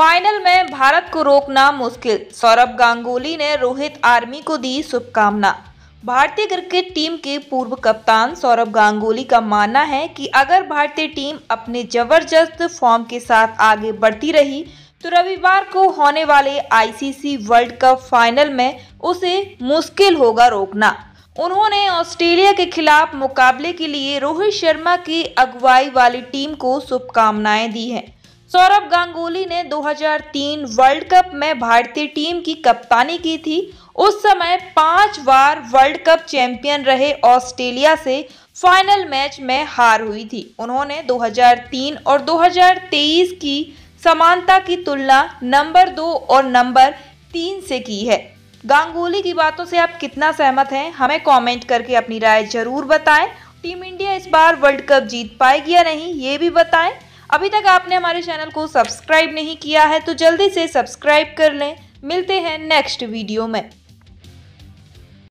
final में भारत को रोकना मुश्किल सौरभ गांगुली ने रोहित आर्मी को दी शुभकामना भारतीय क्रिकेट टीम के पूर्व कप्तान सौरभ गांगुली का मानना है कि अगर भारतीय टीम अपने जबरदस्त फॉर्म के साथ आगे बढ़ती रही तो रविवार को होने वाले आईसीसी वर्ल्ड कप फाइनल में उसे मुश्किल होगा रोकना उन्होंने ऑस्ट्रेलिया के खिलाफ मुकाबले के लिए रोहित शर्मा की अगुवाई वाली टीम को शुभकामनाएं दी हैं सौरभ गांगुली ने 2003 वर्ल्ड कप में भारतीय टीम की कप्तानी की थी उस समय पांच बार वर्ल्ड कप चैंपियन रहे ऑस्ट्रेलिया से फाइनल मैच में हार हुई थी उन्होंने 2003 और 2023 की समानता की तुलना नंबर दो और नंबर तीन से की है गांगुली की बातों से आप कितना सहमत हैं हमें कमेंट करके अपनी राय जरूर बताएं टीम इंडिया इस बार वर्ल्ड कप जीत पाएगी या नहीं ये भी बताएं अभी तक आपने हमारे चैनल को सब्सक्राइब नहीं किया है तो जल्दी से सब्सक्राइब कर लें मिलते हैं नेक्स्ट वीडियो में